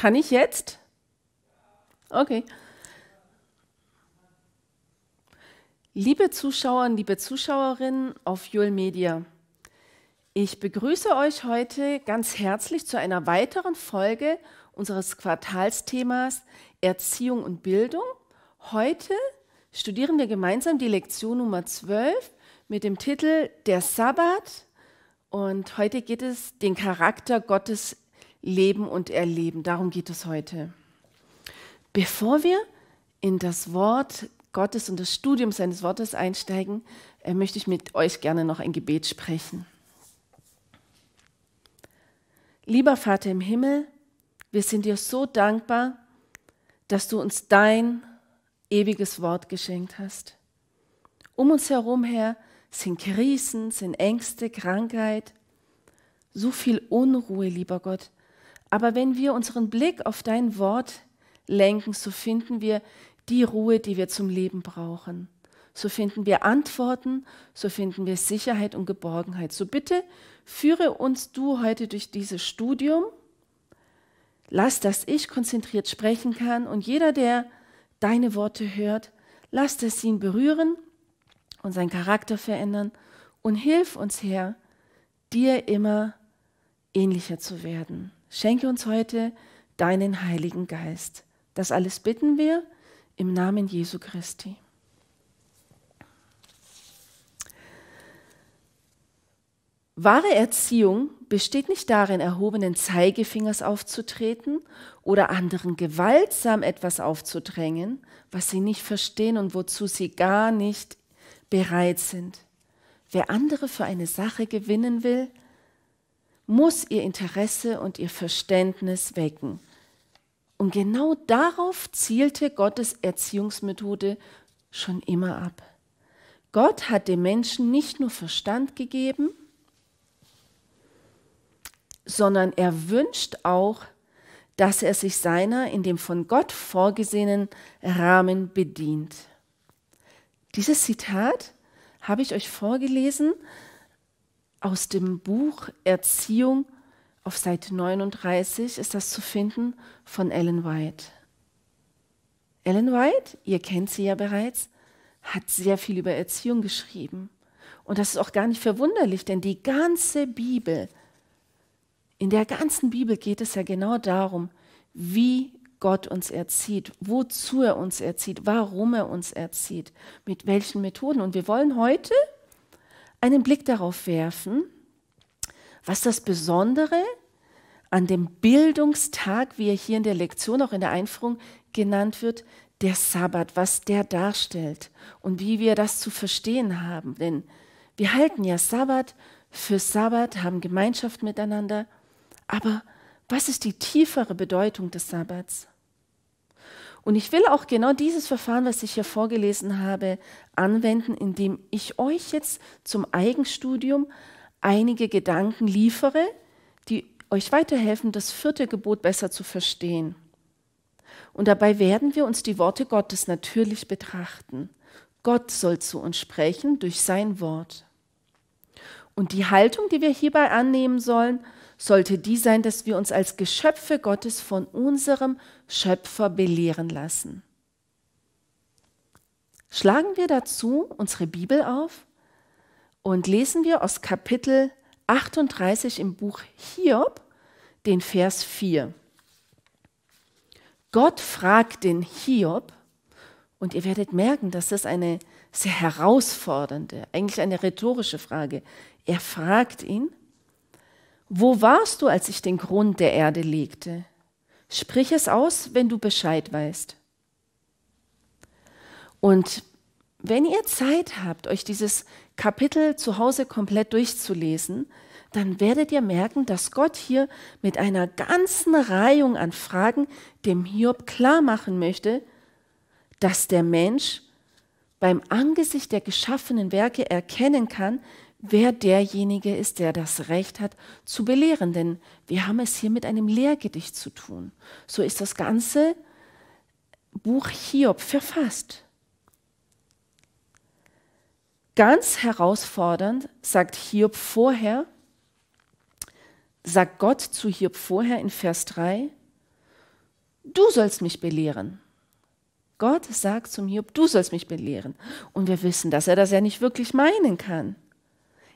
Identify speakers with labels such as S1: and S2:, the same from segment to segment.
S1: Kann ich jetzt? Okay. Liebe Zuschauer, und liebe Zuschauerinnen auf Jule Media, ich begrüße euch heute ganz herzlich zu einer weiteren Folge unseres Quartalsthemas Erziehung und Bildung. Heute studieren wir gemeinsam die Lektion Nummer 12 mit dem Titel Der Sabbat und heute geht es den Charakter Gottes leben und erleben. Darum geht es heute. Bevor wir in das Wort Gottes und das Studium seines Wortes einsteigen, äh, möchte ich mit euch gerne noch ein Gebet sprechen. Lieber Vater im Himmel, wir sind dir so dankbar, dass du uns dein ewiges Wort geschenkt hast. Um uns herum, Herr, sind Krisen, sind Ängste, Krankheit, so viel Unruhe, lieber Gott. Aber wenn wir unseren Blick auf dein Wort lenken, so finden wir die Ruhe, die wir zum Leben brauchen. So finden wir Antworten, so finden wir Sicherheit und Geborgenheit. So bitte führe uns du heute durch dieses Studium. Lass, dass ich konzentriert sprechen kann und jeder, der deine Worte hört, lass, dass sie ihn berühren und seinen Charakter verändern und hilf uns, her, dir immer ähnlicher zu werden. Schenke uns heute deinen Heiligen Geist. Das alles bitten wir im Namen Jesu Christi. Wahre Erziehung besteht nicht darin, erhobenen Zeigefingers aufzutreten oder anderen gewaltsam etwas aufzudrängen, was sie nicht verstehen und wozu sie gar nicht bereit sind. Wer andere für eine Sache gewinnen will, muss ihr Interesse und ihr Verständnis wecken. Und genau darauf zielte Gottes Erziehungsmethode schon immer ab. Gott hat dem Menschen nicht nur Verstand gegeben, sondern er wünscht auch, dass er sich seiner in dem von Gott vorgesehenen Rahmen bedient. Dieses Zitat habe ich euch vorgelesen aus dem Buch Erziehung auf Seite 39 ist das zu finden von Ellen White. Ellen White, ihr kennt sie ja bereits, hat sehr viel über Erziehung geschrieben. Und das ist auch gar nicht verwunderlich, denn die ganze Bibel, in der ganzen Bibel geht es ja genau darum, wie Gott uns erzieht, wozu er uns erzieht, warum er uns erzieht, mit welchen Methoden. Und wir wollen heute einen Blick darauf werfen, was das Besondere an dem Bildungstag, wie er hier in der Lektion, auch in der Einführung genannt wird, der Sabbat, was der darstellt und wie wir das zu verstehen haben. Denn wir halten ja Sabbat für Sabbat, haben Gemeinschaft miteinander. Aber was ist die tiefere Bedeutung des Sabbats? Und ich will auch genau dieses Verfahren, was ich hier vorgelesen habe, anwenden, indem ich euch jetzt zum Eigenstudium einige Gedanken liefere, die euch weiterhelfen, das vierte Gebot besser zu verstehen. Und dabei werden wir uns die Worte Gottes natürlich betrachten. Gott soll zu uns sprechen durch sein Wort. Und die Haltung, die wir hierbei annehmen sollen, sollte die sein, dass wir uns als Geschöpfe Gottes von unserem Schöpfer belehren lassen. Schlagen wir dazu unsere Bibel auf und lesen wir aus Kapitel 38 im Buch Hiob den Vers 4. Gott fragt den Hiob, und ihr werdet merken, dass das eine sehr herausfordernde, eigentlich eine rhetorische Frage. Er fragt ihn, wo warst du, als ich den Grund der Erde legte? Sprich es aus, wenn du Bescheid weißt. Und wenn ihr Zeit habt, euch dieses Kapitel zu Hause komplett durchzulesen, dann werdet ihr merken, dass Gott hier mit einer ganzen Reihung an Fragen dem Hiob klar machen möchte, dass der Mensch beim Angesicht der geschaffenen Werke erkennen kann, wer derjenige ist, der das Recht hat, zu belehren. Denn wir haben es hier mit einem Lehrgedicht zu tun. So ist das ganze Buch Hiob verfasst. Ganz herausfordernd sagt Hiob vorher, sagt Gott zu Hiob vorher in Vers 3, du sollst mich belehren. Gott sagt zum Hiob, du sollst mich belehren. Und wir wissen, dass er das ja nicht wirklich meinen kann.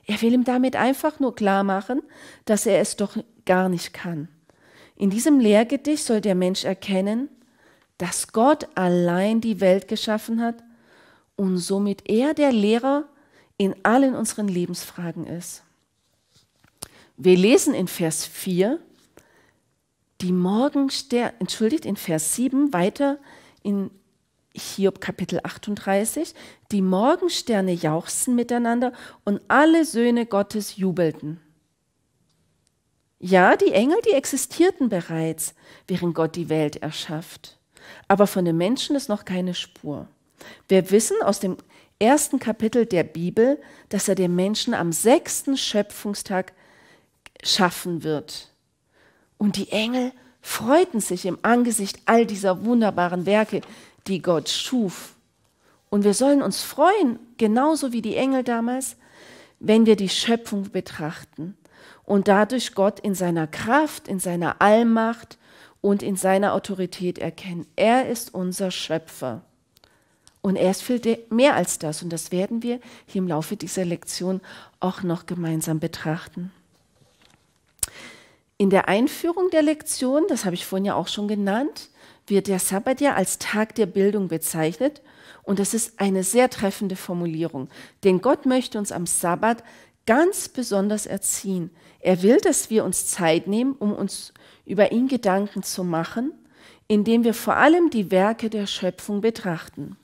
S1: Er will ihm damit einfach nur klar machen, dass er es doch gar nicht kann. In diesem Lehrgedicht soll der Mensch erkennen, dass Gott allein die Welt geschaffen hat und somit er der Lehrer in allen unseren Lebensfragen ist. Wir lesen in Vers 4, die Morgensterne, entschuldigt, in Vers 7 weiter in Hiob Kapitel 38, die Morgensterne jauchzten miteinander und alle Söhne Gottes jubelten. Ja, die Engel, die existierten bereits, während Gott die Welt erschafft. Aber von den Menschen ist noch keine Spur. Wir wissen aus dem ersten Kapitel der Bibel, dass er den Menschen am sechsten Schöpfungstag schaffen wird. Und die Engel freuten sich im Angesicht all dieser wunderbaren Werke, die Gott schuf. Und wir sollen uns freuen, genauso wie die Engel damals, wenn wir die Schöpfung betrachten und dadurch Gott in seiner Kraft, in seiner Allmacht und in seiner Autorität erkennen. Er ist unser Schöpfer. Und er ist viel mehr als das. Und das werden wir hier im Laufe dieser Lektion auch noch gemeinsam betrachten. In der Einführung der Lektion, das habe ich vorhin ja auch schon genannt, wird der Sabbat ja als Tag der Bildung bezeichnet und das ist eine sehr treffende Formulierung, denn Gott möchte uns am Sabbat ganz besonders erziehen. Er will, dass wir uns Zeit nehmen, um uns über ihn Gedanken zu machen, indem wir vor allem die Werke der Schöpfung betrachten.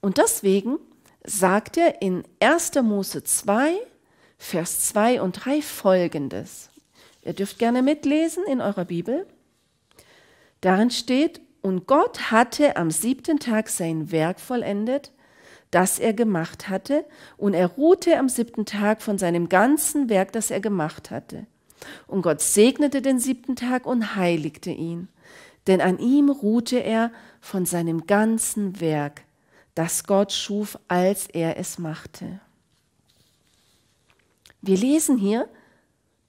S1: Und deswegen sagt er in 1. Mose 2, Vers 2 und 3 folgendes. Ihr dürft gerne mitlesen in eurer Bibel. Darin steht, und Gott hatte am siebten Tag sein Werk vollendet, das er gemacht hatte, und er ruhte am siebten Tag von seinem ganzen Werk, das er gemacht hatte. Und Gott segnete den siebten Tag und heiligte ihn, denn an ihm ruhte er von seinem ganzen Werk, das Gott schuf, als er es machte. Wir lesen hier,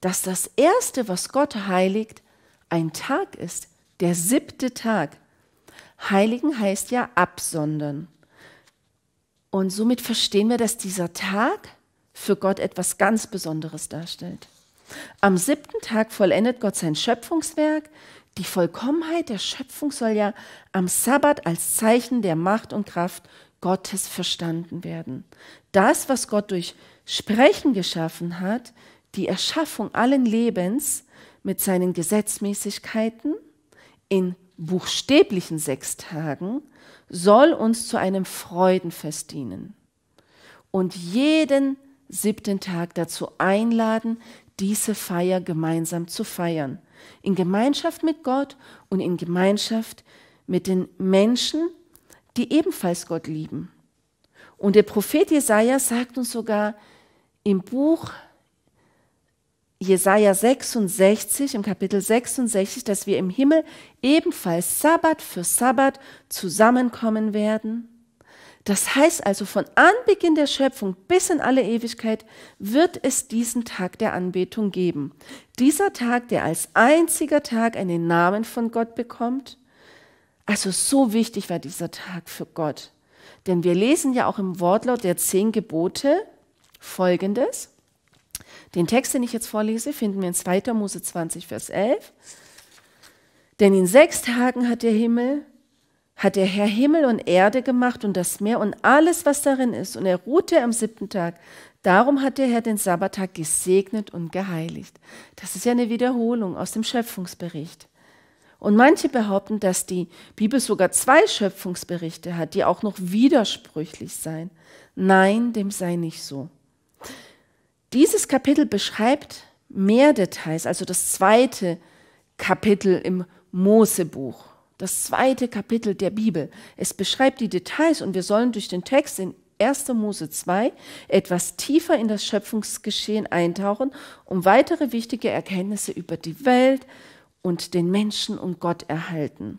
S1: dass das Erste, was Gott heiligt, ein Tag ist, der siebte Tag. Heiligen heißt ja absondern. Und somit verstehen wir, dass dieser Tag für Gott etwas ganz Besonderes darstellt. Am siebten Tag vollendet Gott sein Schöpfungswerk. Die Vollkommenheit der Schöpfung soll ja am Sabbat als Zeichen der Macht und Kraft Gottes verstanden werden. Das, was Gott durch Sprechen geschaffen hat, die Erschaffung allen Lebens mit seinen Gesetzmäßigkeiten – in buchstäblichen sechs Tagen soll uns zu einem Freudenfest dienen und jeden siebten Tag dazu einladen, diese Feier gemeinsam zu feiern. In Gemeinschaft mit Gott und in Gemeinschaft mit den Menschen, die ebenfalls Gott lieben. Und der Prophet Jesaja sagt uns sogar im Buch Jesaja 66, im Kapitel 66, dass wir im Himmel ebenfalls Sabbat für Sabbat zusammenkommen werden. Das heißt also, von Anbeginn der Schöpfung bis in alle Ewigkeit wird es diesen Tag der Anbetung geben. Dieser Tag, der als einziger Tag einen Namen von Gott bekommt. Also so wichtig war dieser Tag für Gott. Denn wir lesen ja auch im Wortlaut der zehn Gebote folgendes. Den Text, den ich jetzt vorlese, finden wir in 2. Mose 20, Vers 11. Denn in sechs Tagen hat der Himmel, hat der Herr Himmel und Erde gemacht und das Meer und alles, was darin ist. Und er ruhte am siebten Tag. Darum hat der Herr den Sabbattag gesegnet und geheiligt. Das ist ja eine Wiederholung aus dem Schöpfungsbericht. Und manche behaupten, dass die Bibel sogar zwei Schöpfungsberichte hat, die auch noch widersprüchlich seien. Nein, dem sei nicht so. Dieses Kapitel beschreibt mehr Details, also das zweite Kapitel im Mosebuch, das zweite Kapitel der Bibel. Es beschreibt die Details und wir sollen durch den Text in 1. Mose 2 etwas tiefer in das Schöpfungsgeschehen eintauchen, um weitere wichtige Erkenntnisse über die Welt und den Menschen und Gott erhalten.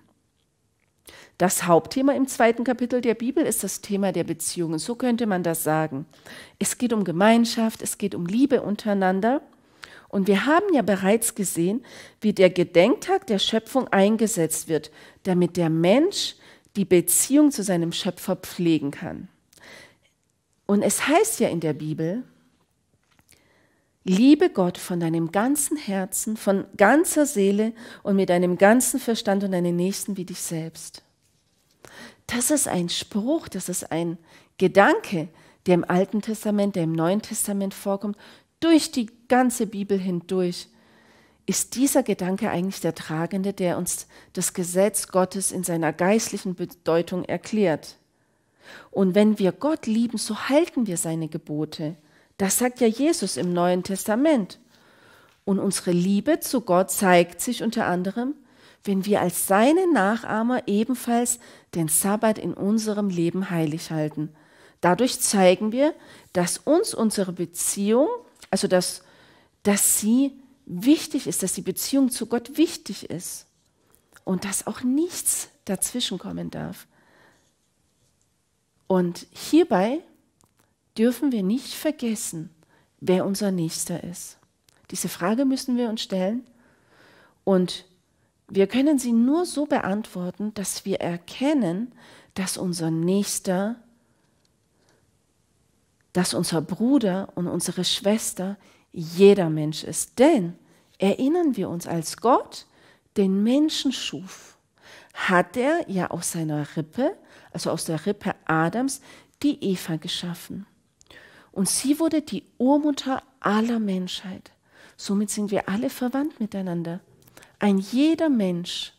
S1: Das Hauptthema im zweiten Kapitel der Bibel ist das Thema der Beziehungen. So könnte man das sagen. Es geht um Gemeinschaft, es geht um Liebe untereinander. Und wir haben ja bereits gesehen, wie der Gedenktag der Schöpfung eingesetzt wird, damit der Mensch die Beziehung zu seinem Schöpfer pflegen kann. Und es heißt ja in der Bibel, Liebe Gott von deinem ganzen Herzen, von ganzer Seele und mit deinem ganzen Verstand und deinen Nächsten wie dich selbst. Das ist ein Spruch, das ist ein Gedanke, der im Alten Testament, der im Neuen Testament vorkommt, durch die ganze Bibel hindurch. Ist dieser Gedanke eigentlich der tragende, der uns das Gesetz Gottes in seiner geistlichen Bedeutung erklärt? Und wenn wir Gott lieben, so halten wir seine Gebote. Das sagt ja Jesus im Neuen Testament. Und unsere Liebe zu Gott zeigt sich unter anderem, wenn wir als seine Nachahmer ebenfalls den Sabbat in unserem Leben heilig halten. Dadurch zeigen wir, dass uns unsere Beziehung, also dass, dass sie wichtig ist, dass die Beziehung zu Gott wichtig ist und dass auch nichts dazwischen kommen darf. Und hierbei dürfen wir nicht vergessen, wer unser Nächster ist. Diese Frage müssen wir uns stellen und wir können sie nur so beantworten, dass wir erkennen, dass unser Nächster, dass unser Bruder und unsere Schwester jeder Mensch ist. Denn erinnern wir uns, als Gott den Menschen schuf, hat er ja aus seiner Rippe, also aus der Rippe Adams, die Eva geschaffen. Und sie wurde die Urmutter aller Menschheit. Somit sind wir alle verwandt miteinander. Ein jeder Mensch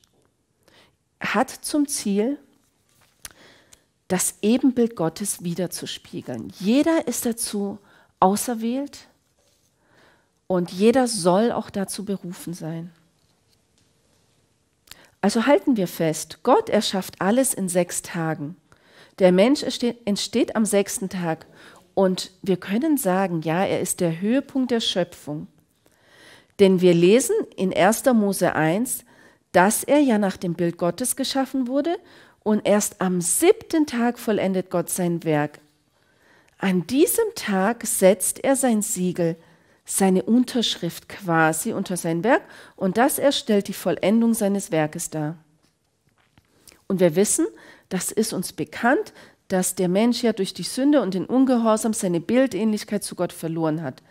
S1: hat zum Ziel, das Ebenbild Gottes wiederzuspiegeln. Jeder ist dazu auserwählt und jeder soll auch dazu berufen sein. Also halten wir fest, Gott erschafft alles in sechs Tagen. Der Mensch entsteht am sechsten Tag und wir können sagen, ja, er ist der Höhepunkt der Schöpfung. Denn wir lesen in 1. Mose 1, dass er ja nach dem Bild Gottes geschaffen wurde und erst am siebten Tag vollendet Gott sein Werk. An diesem Tag setzt er sein Siegel, seine Unterschrift quasi unter sein Werk und das erstellt die Vollendung seines Werkes dar. Und wir wissen, das ist uns bekannt, dass der Mensch ja durch die Sünde und den Ungehorsam seine Bildähnlichkeit zu Gott verloren hat.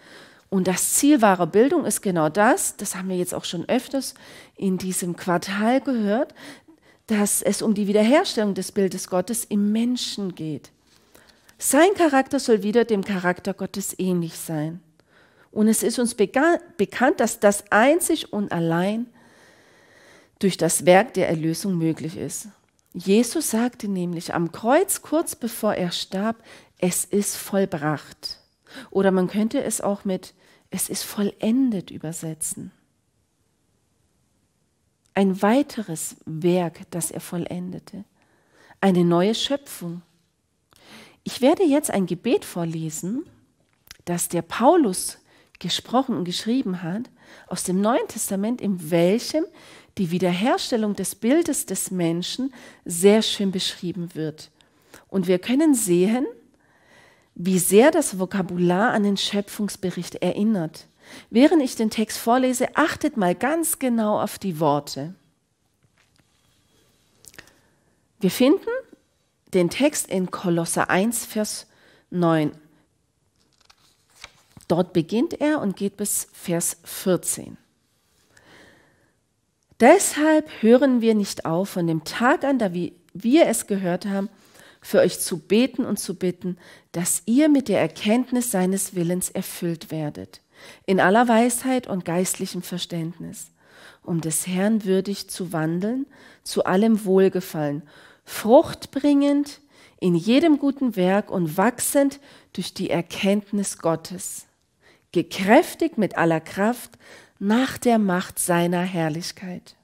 S1: Und das Ziel wahrer Bildung ist genau das, das haben wir jetzt auch schon öfters in diesem Quartal gehört, dass es um die Wiederherstellung des Bildes Gottes im Menschen geht. Sein Charakter soll wieder dem Charakter Gottes ähnlich sein. Und es ist uns bekannt, dass das einzig und allein durch das Werk der Erlösung möglich ist. Jesus sagte nämlich am Kreuz kurz bevor er starb, es ist vollbracht. Oder man könnte es auch mit es ist vollendet übersetzen. Ein weiteres Werk, das er vollendete. Eine neue Schöpfung. Ich werde jetzt ein Gebet vorlesen, das der Paulus gesprochen und geschrieben hat, aus dem Neuen Testament, in welchem die Wiederherstellung des Bildes des Menschen sehr schön beschrieben wird. Und wir können sehen, wie sehr das Vokabular an den Schöpfungsbericht erinnert. Während ich den Text vorlese, achtet mal ganz genau auf die Worte. Wir finden den Text in Kolosser 1, Vers 9. Dort beginnt er und geht bis Vers 14. Deshalb hören wir nicht auf, von dem Tag an, da wir es gehört haben, für euch zu beten und zu bitten, dass ihr mit der Erkenntnis seines Willens erfüllt werdet, in aller Weisheit und geistlichem Verständnis, um des Herrn würdig zu wandeln, zu allem Wohlgefallen, fruchtbringend in jedem guten Werk und wachsend durch die Erkenntnis Gottes, gekräftigt mit aller Kraft nach der Macht seiner Herrlichkeit.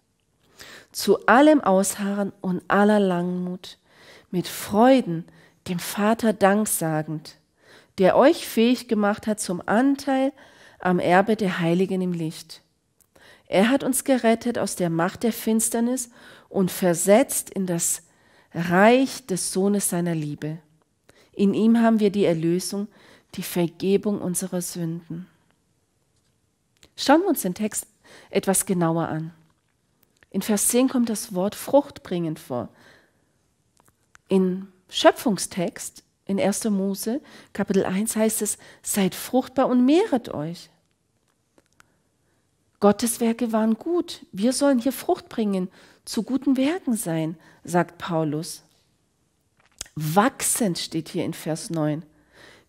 S1: Zu allem Ausharren und aller Langmut, mit Freuden dem Vater danksagend, der euch fähig gemacht hat zum Anteil am Erbe der Heiligen im Licht. Er hat uns gerettet aus der Macht der Finsternis und versetzt in das Reich des Sohnes seiner Liebe. In ihm haben wir die Erlösung, die Vergebung unserer Sünden. Schauen wir uns den Text etwas genauer an. In Vers 10 kommt das Wort fruchtbringend vor. Im Schöpfungstext in 1. Mose Kapitel 1 heißt es, seid fruchtbar und mehret euch. Gottes Werke waren gut. Wir sollen hier Frucht bringen, zu guten Werken sein, sagt Paulus. Wachsend steht hier in Vers 9.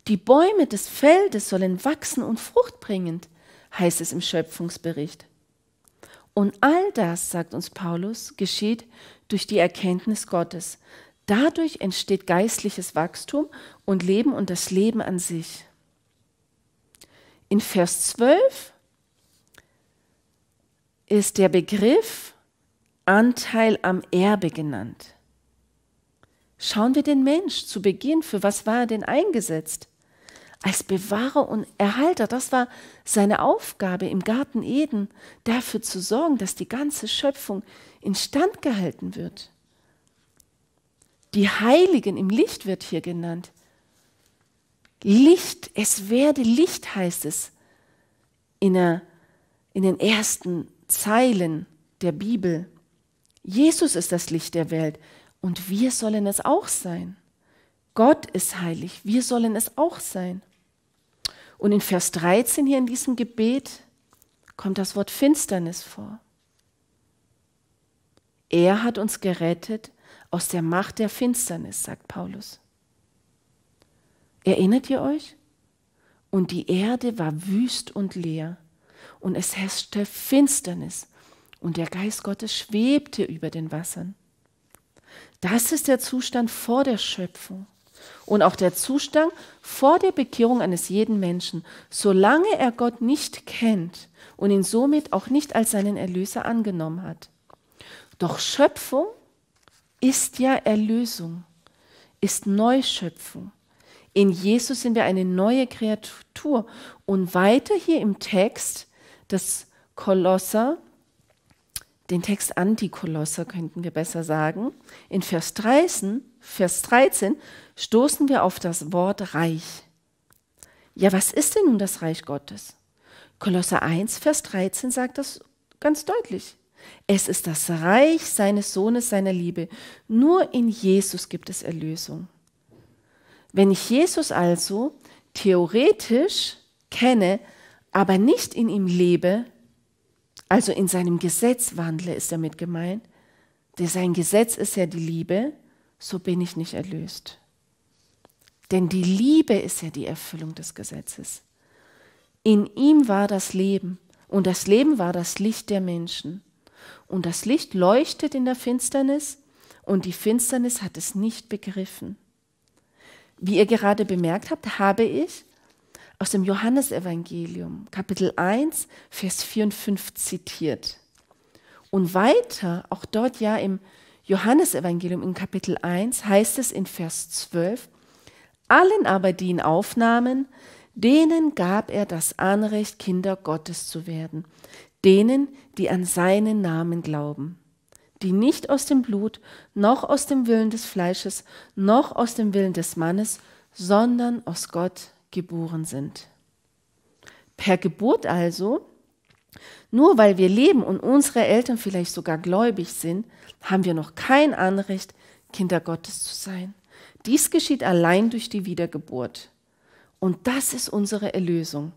S1: Die Bäume des Feldes sollen wachsen und fruchtbringend. bringend heißt es im Schöpfungsbericht. Und all das, sagt uns Paulus, geschieht durch die Erkenntnis Gottes. Dadurch entsteht geistliches Wachstum und Leben und das Leben an sich. In Vers 12 ist der Begriff Anteil am Erbe genannt. Schauen wir den Mensch zu Beginn, für was war er denn eingesetzt? als Bewahrer und Erhalter. Das war seine Aufgabe im Garten Eden, dafür zu sorgen, dass die ganze Schöpfung instand gehalten wird. Die Heiligen im Licht wird hier genannt. Licht, es werde Licht, heißt es in, der, in den ersten Zeilen der Bibel. Jesus ist das Licht der Welt und wir sollen es auch sein. Gott ist heilig, wir sollen es auch sein. Und in Vers 13 hier in diesem Gebet kommt das Wort Finsternis vor. Er hat uns gerettet aus der Macht der Finsternis, sagt Paulus. Erinnert ihr euch? Und die Erde war wüst und leer, und es herrschte Finsternis, und der Geist Gottes schwebte über den Wassern. Das ist der Zustand vor der Schöpfung und auch der Zustand vor der Bekehrung eines jeden Menschen, solange er Gott nicht kennt und ihn somit auch nicht als seinen Erlöser angenommen hat. Doch Schöpfung ist ja Erlösung, ist Neuschöpfung. In Jesus sind wir eine neue Kreatur. Und weiter hier im Text des Kolosser, den Text Antikolosser könnten wir besser sagen, in Vers 13 Vers 13 stoßen wir auf das Wort Reich. Ja, was ist denn nun das Reich Gottes? Kolosser 1, Vers 13 sagt das ganz deutlich. Es ist das Reich seines Sohnes, seiner Liebe. Nur in Jesus gibt es Erlösung. Wenn ich Jesus also theoretisch kenne, aber nicht in ihm lebe, also in seinem Gesetz wandle, ist damit gemeint, denn sein Gesetz ist ja die Liebe, so bin ich nicht erlöst. Denn die Liebe ist ja die Erfüllung des Gesetzes. In ihm war das Leben und das Leben war das Licht der Menschen. Und das Licht leuchtet in der Finsternis und die Finsternis hat es nicht begriffen. Wie ihr gerade bemerkt habt, habe ich aus dem Johannesevangelium Kapitel 1, Vers 4 und 5 zitiert. Und weiter, auch dort ja im Johannesevangelium in Kapitel 1 heißt es in Vers 12, allen aber, die ihn aufnahmen, denen gab er das Anrecht, Kinder Gottes zu werden, denen, die an seinen Namen glauben, die nicht aus dem Blut, noch aus dem Willen des Fleisches, noch aus dem Willen des Mannes, sondern aus Gott geboren sind. Per Geburt also nur weil wir leben und unsere Eltern vielleicht sogar gläubig sind, haben wir noch kein Anrecht, Kinder Gottes zu sein. Dies geschieht allein durch die Wiedergeburt. Und das ist unsere Erlösung.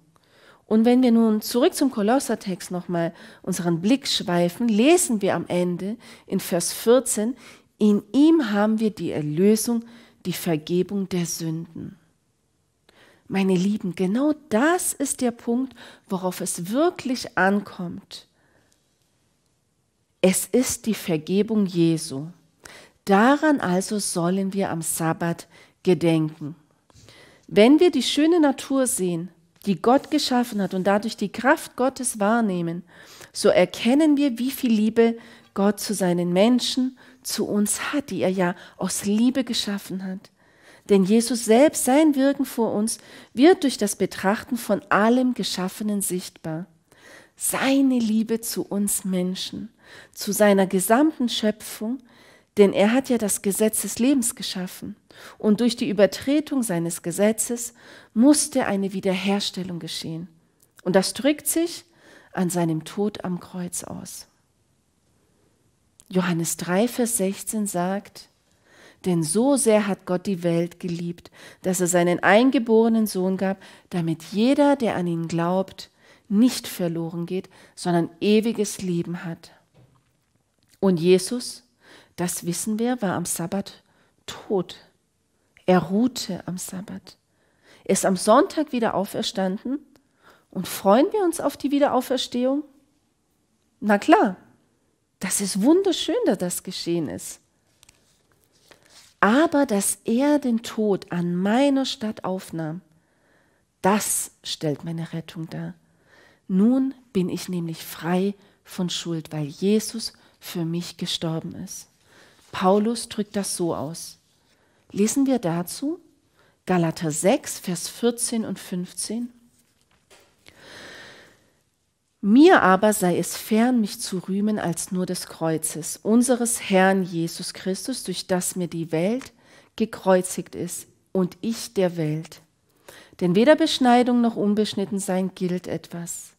S1: Und wenn wir nun zurück zum Kolossertext nochmal unseren Blick schweifen, lesen wir am Ende in Vers 14, in ihm haben wir die Erlösung, die Vergebung der Sünden. Meine Lieben, genau das ist der Punkt, worauf es wirklich ankommt. Es ist die Vergebung Jesu. Daran also sollen wir am Sabbat gedenken. Wenn wir die schöne Natur sehen, die Gott geschaffen hat und dadurch die Kraft Gottes wahrnehmen, so erkennen wir, wie viel Liebe Gott zu seinen Menschen, zu uns hat, die er ja aus Liebe geschaffen hat. Denn Jesus selbst, sein Wirken vor uns, wird durch das Betrachten von allem Geschaffenen sichtbar. Seine Liebe zu uns Menschen, zu seiner gesamten Schöpfung, denn er hat ja das Gesetz des Lebens geschaffen. Und durch die Übertretung seines Gesetzes musste eine Wiederherstellung geschehen. Und das drückt sich an seinem Tod am Kreuz aus. Johannes 3, Vers 16 sagt, denn so sehr hat Gott die Welt geliebt, dass er seinen eingeborenen Sohn gab, damit jeder, der an ihn glaubt, nicht verloren geht, sondern ewiges Leben hat. Und Jesus, das wissen wir, war am Sabbat tot. Er ruhte am Sabbat. Er ist am Sonntag wieder auferstanden. Und freuen wir uns auf die Wiederauferstehung? Na klar, das ist wunderschön, dass das geschehen ist. Aber dass er den Tod an meiner Stadt aufnahm, das stellt meine Rettung dar. Nun bin ich nämlich frei von Schuld, weil Jesus für mich gestorben ist. Paulus drückt das so aus. Lesen wir dazu Galater 6, Vers 14 und 15. Mir aber sei es fern, mich zu rühmen als nur des Kreuzes unseres Herrn Jesus Christus, durch das mir die Welt gekreuzigt ist und ich der Welt. Denn weder Beschneidung noch Unbeschnittensein gilt etwas,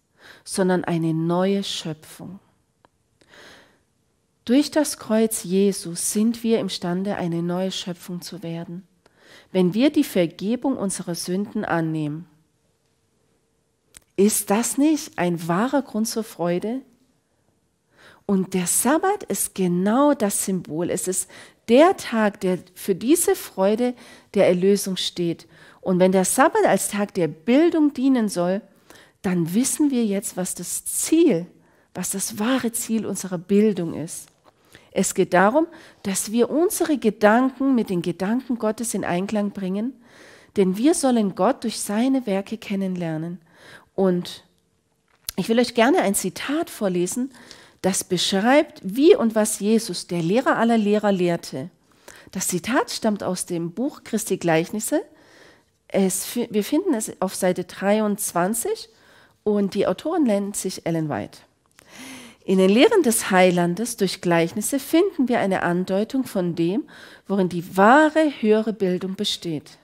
S1: sondern eine neue Schöpfung. Durch das Kreuz Jesus sind wir imstande, eine neue Schöpfung zu werden, wenn wir die Vergebung unserer Sünden annehmen. Ist das nicht ein wahrer Grund zur Freude? Und der Sabbat ist genau das Symbol. Es ist der Tag, der für diese Freude der Erlösung steht. Und wenn der Sabbat als Tag der Bildung dienen soll, dann wissen wir jetzt, was das Ziel, was das wahre Ziel unserer Bildung ist. Es geht darum, dass wir unsere Gedanken mit den Gedanken Gottes in Einklang bringen, denn wir sollen Gott durch seine Werke kennenlernen. Und ich will euch gerne ein Zitat vorlesen, das beschreibt, wie und was Jesus, der Lehrer aller Lehrer, lehrte. Das Zitat stammt aus dem Buch Christi Gleichnisse. Es, wir finden es auf Seite 23 und die Autorin nennt sich Ellen White. In den Lehren des Heilandes durch Gleichnisse finden wir eine Andeutung von dem, worin die wahre höhere Bildung besteht.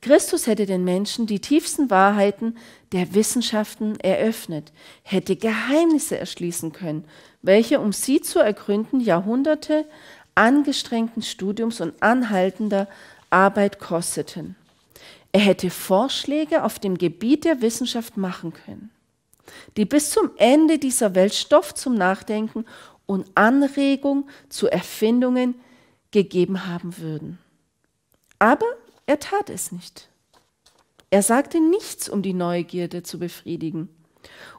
S1: Christus hätte den Menschen die tiefsten Wahrheiten der Wissenschaften eröffnet, hätte Geheimnisse erschließen können, welche, um sie zu ergründen, Jahrhunderte angestrengten Studiums und anhaltender Arbeit kosteten. Er hätte Vorschläge auf dem Gebiet der Wissenschaft machen können, die bis zum Ende dieser Welt Stoff zum Nachdenken und Anregung zu Erfindungen gegeben haben würden. Aber er tat es nicht. Er sagte nichts, um die Neugierde zu befriedigen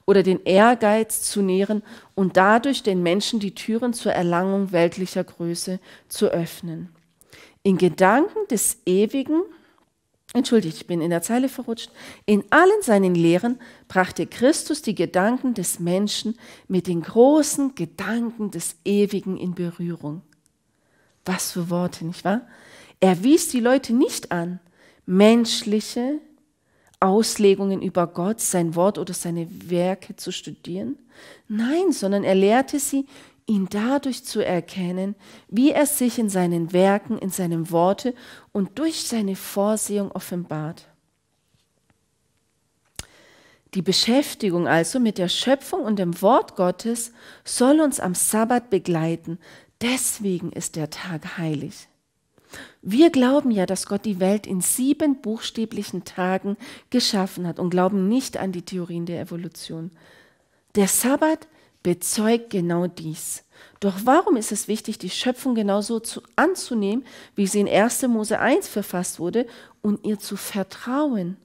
S1: oder den Ehrgeiz zu nähren und dadurch den Menschen die Türen zur Erlangung weltlicher Größe zu öffnen. In Gedanken des Ewigen, entschuldigt, ich bin in der Zeile verrutscht, in allen seinen Lehren brachte Christus die Gedanken des Menschen mit den großen Gedanken des Ewigen in Berührung. Was für Worte, nicht wahr? Er wies die Leute nicht an, menschliche Auslegungen über Gott, sein Wort oder seine Werke zu studieren. Nein, sondern er lehrte sie, ihn dadurch zu erkennen, wie er sich in seinen Werken, in seinem Worte und durch seine Vorsehung offenbart. Die Beschäftigung also mit der Schöpfung und dem Wort Gottes soll uns am Sabbat begleiten. Deswegen ist der Tag heilig. Wir glauben ja, dass Gott die Welt in sieben buchstäblichen Tagen geschaffen hat und glauben nicht an die Theorien der Evolution. Der Sabbat bezeugt genau dies. Doch warum ist es wichtig, die Schöpfung genauso zu, anzunehmen, wie sie in 1. Mose 1 verfasst wurde, und ihr zu vertrauen?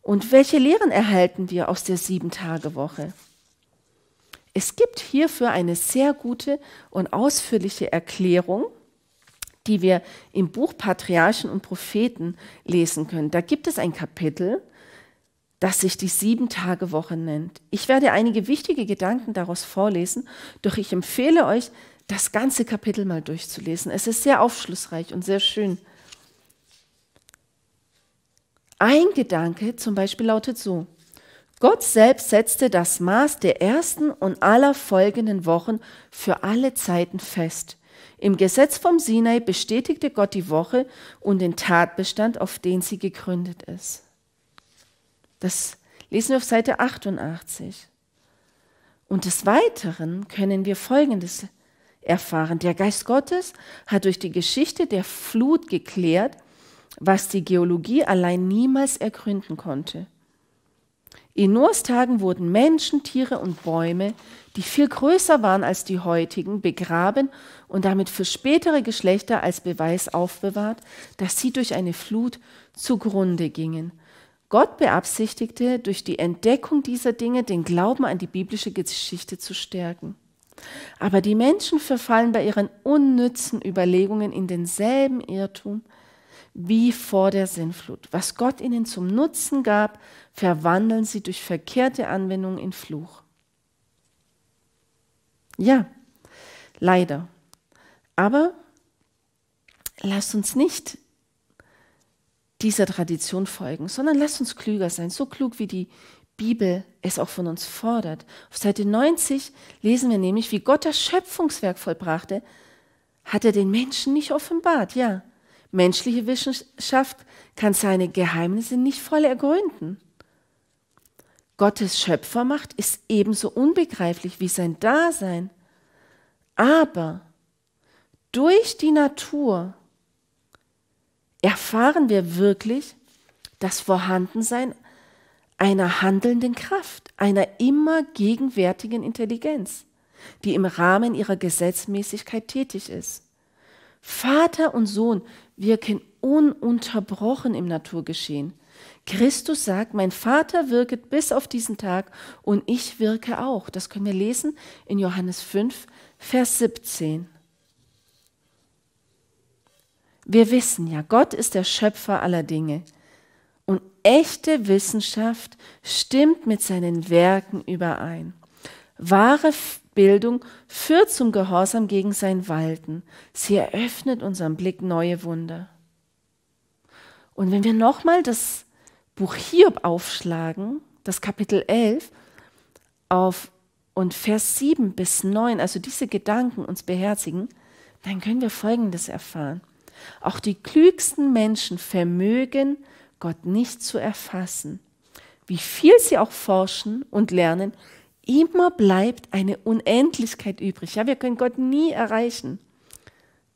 S1: Und welche Lehren erhalten wir aus der Sieben-Tage-Woche? Es gibt hierfür eine sehr gute und ausführliche Erklärung die wir im Buch Patriarchen und Propheten lesen können. Da gibt es ein Kapitel, das sich die Sieben-Tage-Woche nennt. Ich werde einige wichtige Gedanken daraus vorlesen, doch ich empfehle euch, das ganze Kapitel mal durchzulesen. Es ist sehr aufschlussreich und sehr schön. Ein Gedanke zum Beispiel lautet so, Gott selbst setzte das Maß der ersten und aller folgenden Wochen für alle Zeiten fest. Im Gesetz vom Sinai bestätigte Gott die Woche und den Tatbestand, auf den sie gegründet ist. Das lesen wir auf Seite 88. Und des Weiteren können wir Folgendes erfahren. Der Geist Gottes hat durch die Geschichte der Flut geklärt, was die Geologie allein niemals ergründen konnte. In Noahs Tagen wurden Menschen, Tiere und Bäume, die viel größer waren als die heutigen, begraben und damit für spätere Geschlechter als Beweis aufbewahrt, dass sie durch eine Flut zugrunde gingen. Gott beabsichtigte, durch die Entdeckung dieser Dinge den Glauben an die biblische Geschichte zu stärken. Aber die Menschen verfallen bei ihren unnützen Überlegungen in denselben Irrtum, wie vor der Sinnflut. Was Gott ihnen zum Nutzen gab, verwandeln sie durch verkehrte Anwendung in Fluch. Ja, leider. Aber lasst uns nicht dieser Tradition folgen, sondern lasst uns klüger sein, so klug wie die Bibel es auch von uns fordert. Auf Seite 90 lesen wir nämlich, wie Gott das Schöpfungswerk vollbrachte, hat er den Menschen nicht offenbart, ja, Menschliche Wissenschaft kann seine Geheimnisse nicht voll ergründen. Gottes Schöpfermacht ist ebenso unbegreiflich wie sein Dasein. Aber durch die Natur erfahren wir wirklich das Vorhandensein einer handelnden Kraft, einer immer gegenwärtigen Intelligenz, die im Rahmen ihrer Gesetzmäßigkeit tätig ist. Vater und Sohn wirken ununterbrochen im Naturgeschehen. Christus sagt, mein Vater wirket bis auf diesen Tag und ich wirke auch. Das können wir lesen in Johannes 5, Vers 17. Wir wissen ja, Gott ist der Schöpfer aller Dinge. Und echte Wissenschaft stimmt mit seinen Werken überein. Wahre Bildung führt zum Gehorsam gegen sein Walten. Sie eröffnet unserem Blick neue Wunder. Und wenn wir nochmal das Buch Hiob aufschlagen, das Kapitel 11, auf und Vers 7 bis 9, also diese Gedanken uns beherzigen, dann können wir Folgendes erfahren. Auch die klügsten Menschen vermögen, Gott nicht zu erfassen. Wie viel sie auch forschen und lernen, immer bleibt eine Unendlichkeit übrig. Ja, wir können Gott nie erreichen.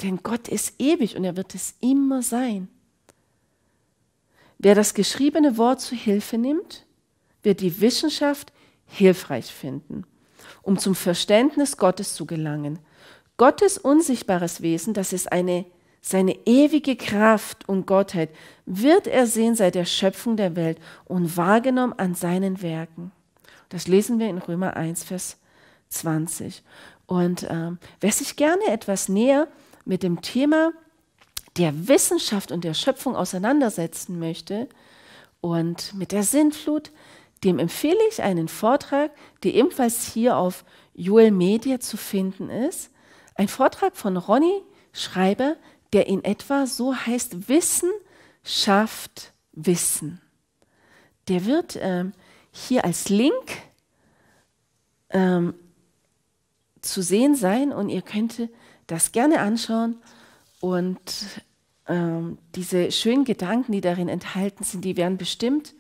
S1: Denn Gott ist ewig und er wird es immer sein. Wer das geschriebene Wort zu Hilfe nimmt, wird die Wissenschaft hilfreich finden, um zum Verständnis Gottes zu gelangen. Gottes unsichtbares Wesen, das ist eine, seine ewige Kraft und Gottheit, wird er sehen seit der Schöpfung der Welt und wahrgenommen an seinen Werken. Das lesen wir in Römer 1, Vers 20. Und ähm, wer sich gerne etwas näher mit dem Thema der Wissenschaft und der Schöpfung auseinandersetzen möchte und mit der Sintflut, dem empfehle ich einen Vortrag, der ebenfalls hier auf Joel Media zu finden ist. Ein Vortrag von Ronny Schreiber, der in etwa so heißt Wissen schafft Wissen. Der wird ähm, hier als Link ähm, zu sehen sein und ihr könnt das gerne anschauen und ähm, diese schönen Gedanken, die darin enthalten sind, die werden bestimmt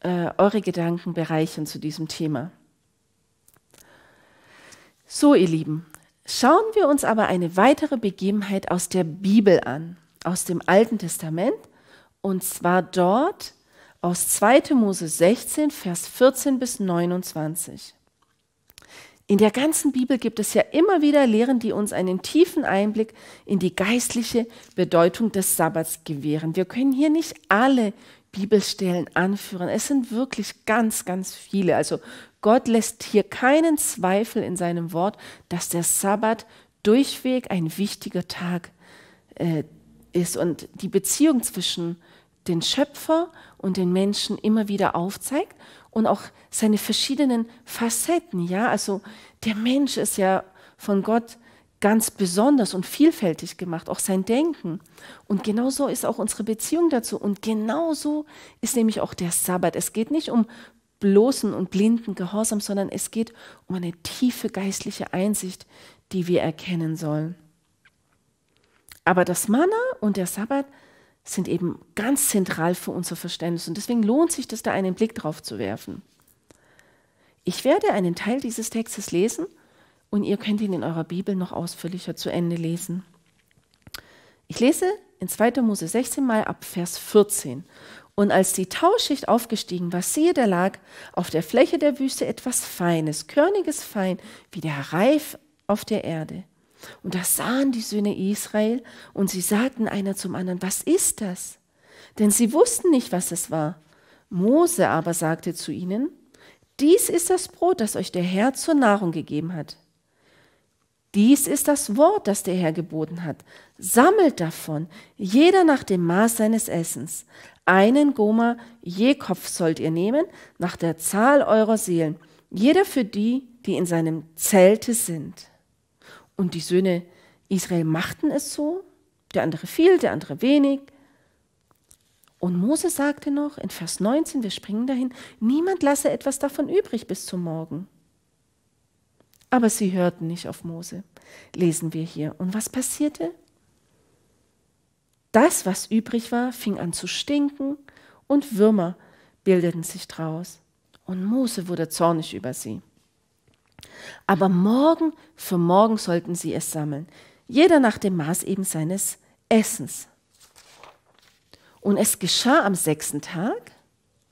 S1: äh, eure Gedanken bereichern zu diesem Thema. So, ihr Lieben, schauen wir uns aber eine weitere Begebenheit aus der Bibel an, aus dem Alten Testament, und zwar dort aus 2. Mose 16, Vers 14 bis 29. In der ganzen Bibel gibt es ja immer wieder Lehren, die uns einen tiefen Einblick in die geistliche Bedeutung des Sabbats gewähren. Wir können hier nicht alle Bibelstellen anführen. Es sind wirklich ganz, ganz viele. Also Gott lässt hier keinen Zweifel in seinem Wort, dass der Sabbat durchweg ein wichtiger Tag äh, ist und die Beziehung zwischen Gott den Schöpfer und den Menschen immer wieder aufzeigt und auch seine verschiedenen Facetten, ja, also der Mensch ist ja von Gott ganz besonders und vielfältig gemacht, auch sein Denken. Und genau so ist auch unsere Beziehung dazu und genau so ist nämlich auch der Sabbat. Es geht nicht um bloßen und blinden Gehorsam, sondern es geht um eine tiefe geistliche Einsicht, die wir erkennen sollen. Aber das Manna und der Sabbat sind eben ganz zentral für unser Verständnis. Und deswegen lohnt sich das, da einen Blick drauf zu werfen. Ich werde einen Teil dieses Textes lesen und ihr könnt ihn in eurer Bibel noch ausführlicher zu Ende lesen. Ich lese in 2. Mose 16 mal ab Vers 14. Und als die Tauschicht aufgestiegen war, siehe, da lag auf der Fläche der Wüste etwas Feines, körniges Fein, wie der Reif auf der Erde. Und das sahen die Söhne Israel und sie sagten einer zum anderen, was ist das? Denn sie wussten nicht, was es war. Mose aber sagte zu ihnen, dies ist das Brot, das euch der Herr zur Nahrung gegeben hat. Dies ist das Wort, das der Herr geboten hat. Sammelt davon, jeder nach dem Maß seines Essens. Einen Goma je Kopf sollt ihr nehmen, nach der Zahl eurer Seelen, jeder für die, die in seinem Zelte sind. Und die Söhne Israel machten es so, der andere viel, der andere wenig. Und Mose sagte noch in Vers 19, wir springen dahin, niemand lasse etwas davon übrig bis zum Morgen. Aber sie hörten nicht auf Mose, lesen wir hier. Und was passierte? Das, was übrig war, fing an zu stinken und Würmer bildeten sich draus. Und Mose wurde zornig über sie. Aber morgen für morgen sollten sie es sammeln, jeder nach dem Maß eben seines Essens. Und es geschah am sechsten Tag,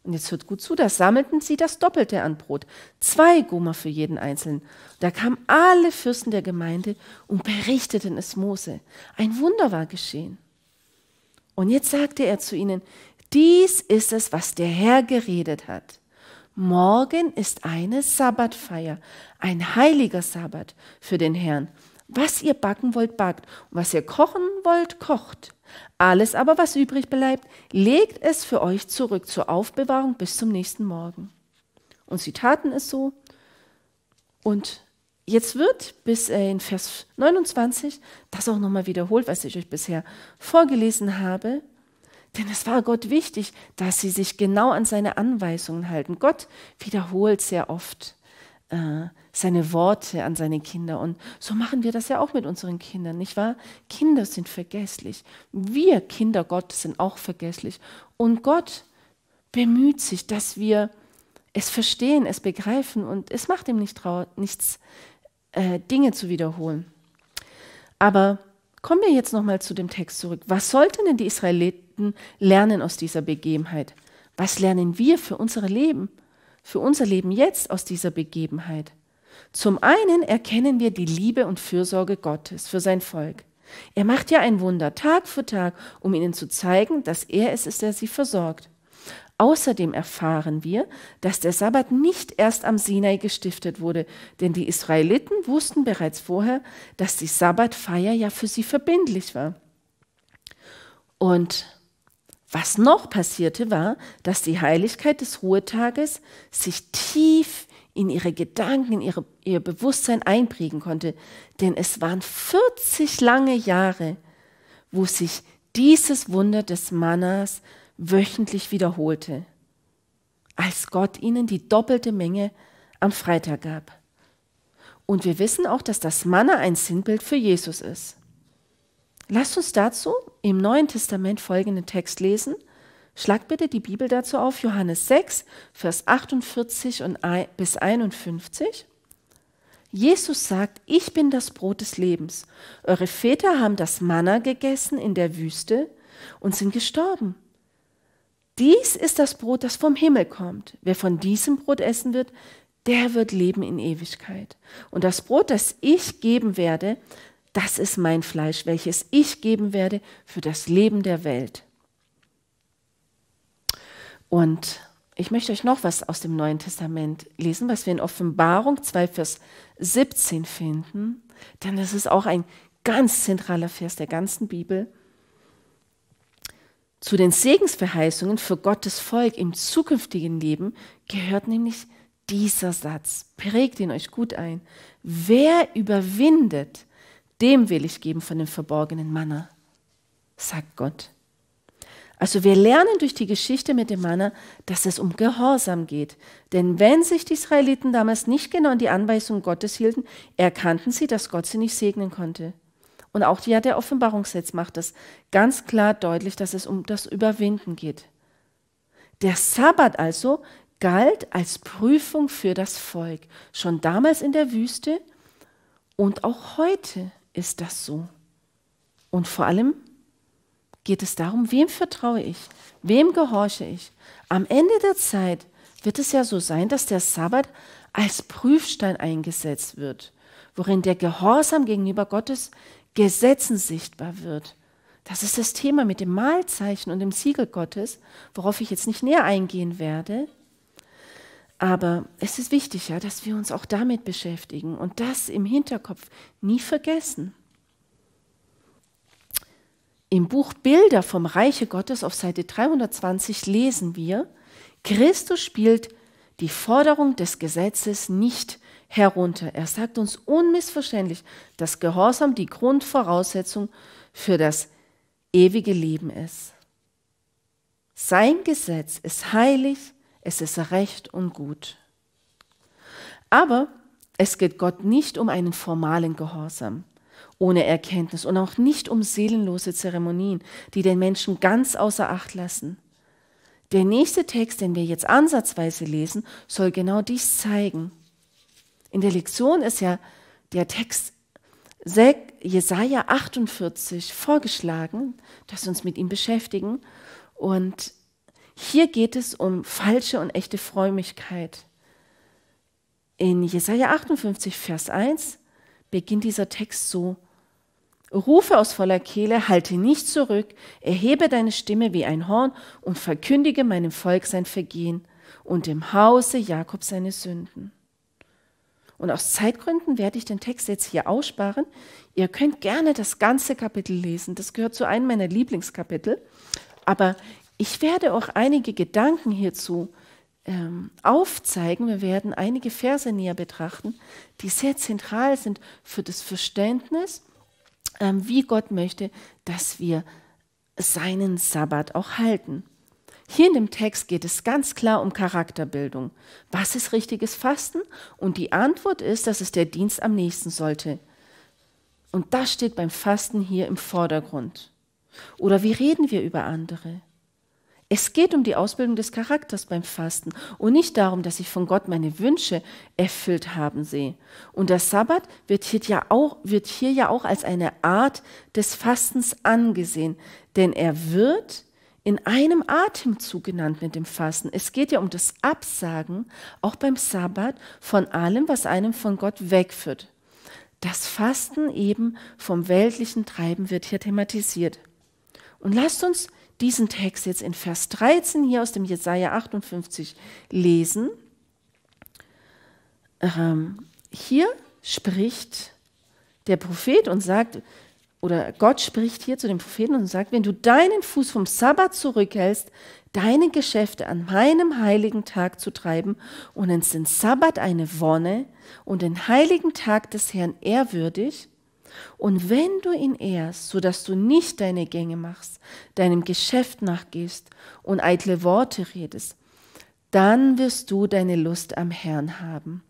S1: und jetzt hört gut zu, da sammelten sie das Doppelte an Brot, zwei Gummer für jeden Einzelnen. Da kamen alle Fürsten der Gemeinde und berichteten es Mose. Ein Wunder war geschehen. Und jetzt sagte er zu ihnen, dies ist es, was der Herr geredet hat. Morgen ist eine Sabbatfeier, ein heiliger Sabbat für den Herrn. Was ihr backen wollt, backt, und was ihr kochen wollt, kocht. Alles aber, was übrig bleibt, legt es für euch zurück zur Aufbewahrung bis zum nächsten Morgen. Und sie taten es so. Und jetzt wird bis äh, in Vers 29 das auch nochmal wiederholt, was ich euch bisher vorgelesen habe. Denn es war Gott wichtig, dass sie sich genau an seine Anweisungen halten. Gott wiederholt sehr oft äh, seine Worte an seine Kinder. Und so machen wir das ja auch mit unseren Kindern, nicht wahr? Kinder sind vergesslich. Wir Kinder Gottes sind auch vergesslich. Und Gott bemüht sich, dass wir es verstehen, es begreifen und es macht ihm nicht trau nichts, äh, Dinge zu wiederholen. Aber Kommen wir jetzt nochmal zu dem Text zurück. Was sollten denn die Israeliten lernen aus dieser Begebenheit? Was lernen wir für unser Leben, für unser Leben jetzt aus dieser Begebenheit? Zum einen erkennen wir die Liebe und Fürsorge Gottes für sein Volk. Er macht ja ein Wunder Tag für Tag, um ihnen zu zeigen, dass er es ist, der sie versorgt. Außerdem erfahren wir, dass der Sabbat nicht erst am Sinai gestiftet wurde, denn die Israeliten wussten bereits vorher, dass die Sabbatfeier ja für sie verbindlich war. Und was noch passierte, war, dass die Heiligkeit des Ruhetages sich tief in ihre Gedanken, in ihre, ihr Bewusstsein einprägen konnte. Denn es waren 40 lange Jahre, wo sich dieses Wunder des Mannas wöchentlich wiederholte, als Gott ihnen die doppelte Menge am Freitag gab. Und wir wissen auch, dass das Manna ein Sinnbild für Jesus ist. Lasst uns dazu im Neuen Testament folgenden Text lesen. Schlag bitte die Bibel dazu auf, Johannes 6, Vers 48 und bis 51. Jesus sagt, ich bin das Brot des Lebens. Eure Väter haben das Manna gegessen in der Wüste und sind gestorben. Dies ist das Brot, das vom Himmel kommt. Wer von diesem Brot essen wird, der wird leben in Ewigkeit. Und das Brot, das ich geben werde, das ist mein Fleisch, welches ich geben werde für das Leben der Welt. Und ich möchte euch noch was aus dem Neuen Testament lesen, was wir in Offenbarung 2, Vers 17 finden. Denn das ist auch ein ganz zentraler Vers der ganzen Bibel. Zu den Segensverheißungen für Gottes Volk im zukünftigen Leben gehört nämlich dieser Satz. Prägt ihn euch gut ein. Wer überwindet, dem will ich geben von dem verborgenen Manner, sagt Gott. Also wir lernen durch die Geschichte mit dem Manner, dass es um Gehorsam geht. Denn wenn sich die Israeliten damals nicht genau an die Anweisungen Gottes hielten, erkannten sie, dass Gott sie nicht segnen konnte. Und auch ja, der Offenbarungssatz macht das ganz klar deutlich, dass es um das Überwinden geht. Der Sabbat also galt als Prüfung für das Volk, schon damals in der Wüste und auch heute ist das so. Und vor allem geht es darum, wem vertraue ich, wem gehorche ich. Am Ende der Zeit wird es ja so sein, dass der Sabbat als Prüfstein eingesetzt wird, worin der Gehorsam gegenüber Gottes Gesetzen sichtbar wird. Das ist das Thema mit dem Mahlzeichen und dem Siegel Gottes, worauf ich jetzt nicht näher eingehen werde. Aber es ist wichtig, ja, dass wir uns auch damit beschäftigen und das im Hinterkopf nie vergessen. Im Buch Bilder vom Reiche Gottes auf Seite 320 lesen wir, Christus spielt die Forderung des Gesetzes nicht herunter. Er sagt uns unmissverständlich, dass Gehorsam die Grundvoraussetzung für das ewige Leben ist. Sein Gesetz ist heilig, es ist recht und gut. Aber es geht Gott nicht um einen formalen Gehorsam ohne Erkenntnis und auch nicht um seelenlose Zeremonien, die den Menschen ganz außer Acht lassen. Der nächste Text, den wir jetzt ansatzweise lesen, soll genau dies zeigen. In der Lektion ist ja der Text Jesaja 48 vorgeschlagen, dass wir uns mit ihm beschäftigen. Und hier geht es um falsche und echte Frömmigkeit. In Jesaja 58, Vers 1 beginnt dieser Text so: Rufe aus voller Kehle, halte nicht zurück, erhebe deine Stimme wie ein Horn und verkündige meinem Volk sein Vergehen und dem Hause Jakob seine Sünden. Und aus Zeitgründen werde ich den Text jetzt hier aussparen. Ihr könnt gerne das ganze Kapitel lesen. Das gehört zu einem meiner Lieblingskapitel. Aber ich werde auch einige Gedanken hierzu ähm, aufzeigen. Wir werden einige Verse näher betrachten, die sehr zentral sind für das Verständnis, ähm, wie Gott möchte, dass wir seinen Sabbat auch halten. Hier in dem Text geht es ganz klar um Charakterbildung. Was ist richtiges Fasten? Und die Antwort ist, dass es der Dienst am nächsten sollte. Und das steht beim Fasten hier im Vordergrund. Oder wie reden wir über andere? Es geht um die Ausbildung des Charakters beim Fasten und nicht darum, dass ich von Gott meine Wünsche erfüllt haben sehe. Und der Sabbat wird hier ja auch, wird hier ja auch als eine Art des Fastens angesehen, denn er wird in einem Atemzug genannt mit dem Fasten. Es geht ja um das Absagen, auch beim Sabbat, von allem, was einem von Gott wegführt. Das Fasten eben vom weltlichen Treiben wird hier thematisiert. Und lasst uns diesen Text jetzt in Vers 13 hier aus dem Jesaja 58 lesen. Ähm, hier spricht der Prophet und sagt, oder Gott spricht hier zu dem Propheten und sagt, wenn du deinen Fuß vom Sabbat zurückhältst, deine Geschäfte an meinem heiligen Tag zu treiben und uns den Sabbat eine Wonne und den heiligen Tag des Herrn ehrwürdig, und wenn du ihn ehrst, so dass du nicht deine Gänge machst, deinem Geschäft nachgehst und eitle Worte redest, dann wirst du deine Lust am Herrn haben.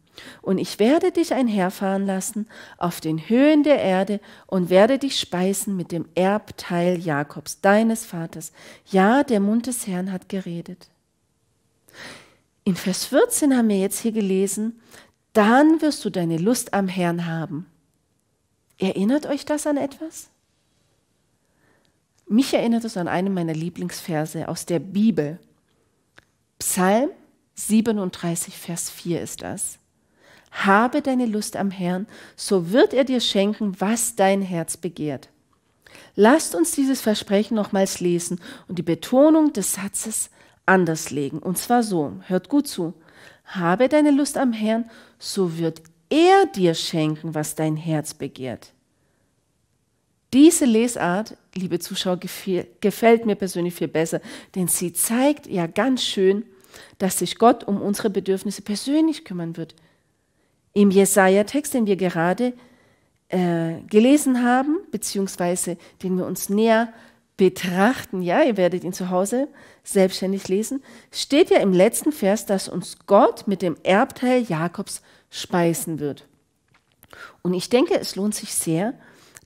S1: Und ich werde dich einherfahren lassen auf den Höhen der Erde und werde dich speisen mit dem Erbteil Jakobs, deines Vaters. Ja, der Mund des Herrn hat geredet. In Vers 14 haben wir jetzt hier gelesen, dann wirst du deine Lust am Herrn haben. Erinnert euch das an etwas? Mich erinnert es an einen meiner Lieblingsverse aus der Bibel. Psalm 37, Vers 4 ist das habe deine Lust am Herrn, so wird er dir schenken, was dein Herz begehrt. Lasst uns dieses Versprechen nochmals lesen und die Betonung des Satzes anders legen. Und zwar so, hört gut zu. Habe deine Lust am Herrn, so wird er dir schenken, was dein Herz begehrt. Diese Lesart, liebe Zuschauer, gefällt mir persönlich viel besser, denn sie zeigt ja ganz schön, dass sich Gott um unsere Bedürfnisse persönlich kümmern wird. Im Jesaja-Text, den wir gerade äh, gelesen haben, beziehungsweise den wir uns näher betrachten, ja, ihr werdet ihn zu Hause selbstständig lesen, steht ja im letzten Vers, dass uns Gott mit dem Erbteil Jakobs speisen wird. Und ich denke, es lohnt sich sehr,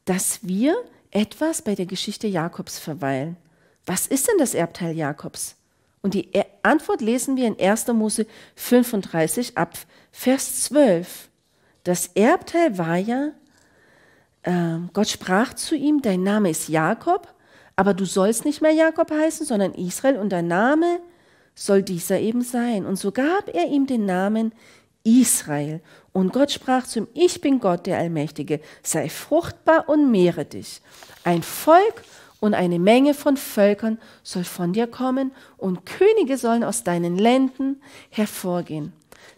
S1: dass wir etwas bei der Geschichte Jakobs verweilen. Was ist denn das Erbteil Jakobs? Und die e-, Antwort lesen wir in 1. Mose 35 ab Vers 12. Das Erbteil war ja, äh, Gott sprach zu ihm, dein Name ist Jakob, aber du sollst nicht mehr Jakob heißen, sondern Israel und dein Name soll dieser eben sein. Und so gab er ihm den Namen Israel. Und Gott sprach zu ihm, ich bin Gott der Allmächtige, sei fruchtbar und mehre dich. Ein Volk und eine Menge von Völkern soll von dir kommen und Könige sollen aus deinen Ländern hervorgehen.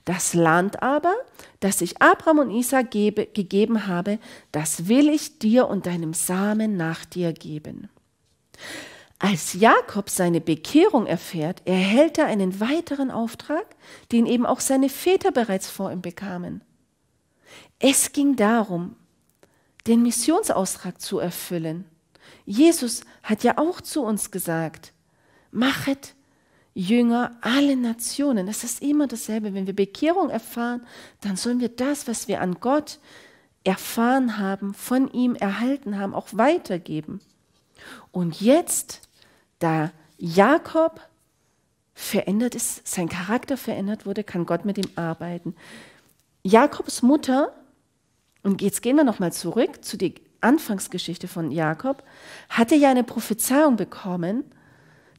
S1: Das Land aber, das ich Abraham und Isa gebe, gegeben habe, das will ich dir und deinem Samen nach dir geben. Als Jakob seine Bekehrung erfährt, erhält er einen weiteren Auftrag, den eben auch seine Väter bereits vor ihm bekamen. Es ging darum, den Missionsauftrag zu erfüllen. Jesus hat ja auch zu uns gesagt, machet Jünger, alle Nationen. Das ist immer dasselbe. Wenn wir Bekehrung erfahren, dann sollen wir das, was wir an Gott erfahren haben, von ihm erhalten haben, auch weitergeben. Und jetzt, da Jakob verändert ist, sein Charakter verändert wurde, kann Gott mit ihm arbeiten. Jakobs Mutter, und jetzt gehen wir nochmal zurück zu der Anfangsgeschichte von Jakob, hatte ja eine Prophezeiung bekommen,